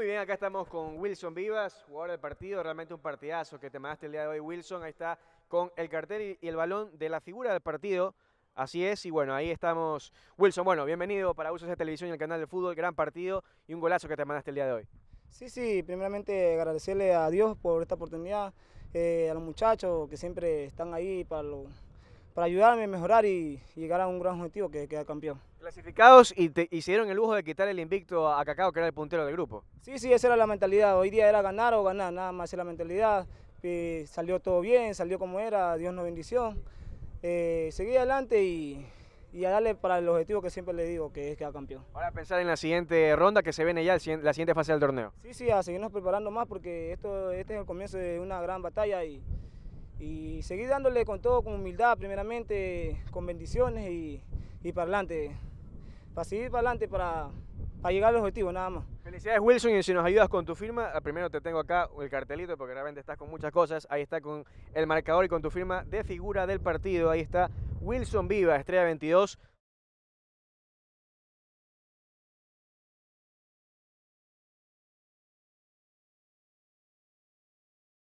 Muy bien, acá estamos con Wilson Vivas, jugador del partido, realmente un partidazo que te mandaste el día de hoy, Wilson. Ahí está con el cartel y el balón de la figura del partido. Así es, y bueno, ahí estamos. Wilson, bueno, bienvenido para de Televisión y el canal de fútbol, gran partido y un golazo que te mandaste el día de hoy. Sí, sí, primeramente agradecerle a Dios por esta oportunidad, eh, a los muchachos que siempre están ahí para los para ayudarme a mejorar y, llegar a un gran objetivo que queda campeón. Clasificados y te hicieron el lujo de quitar el invicto a Cacao, que era el puntero del grupo. Sí, sí, esa era la mentalidad. Hoy día era ganar o ganar, nada más era la mentalidad. salió todo bien, salió como era, Dios nos bendición. Eh, adelante y, a darle para el objetivo que siempre le digo, que es quedar campeón. Ahora pensar en la siguiente ronda que se viene ya, la siguiente fase del torneo. Sí, sí, a seguirnos preparando más porque esto, este es el comienzo de una gran batalla y, y seguir dándole con todo, con humildad, primeramente, con bendiciones y, y para adelante, para seguir para adelante, para, para llegar al objetivo, nada más. Felicidades Wilson y si nos ayudas con tu firma, ah, primero te tengo acá el cartelito porque realmente estás con muchas cosas, ahí está con el marcador y con tu firma de figura del partido, ahí está Wilson Viva, Estrella 22,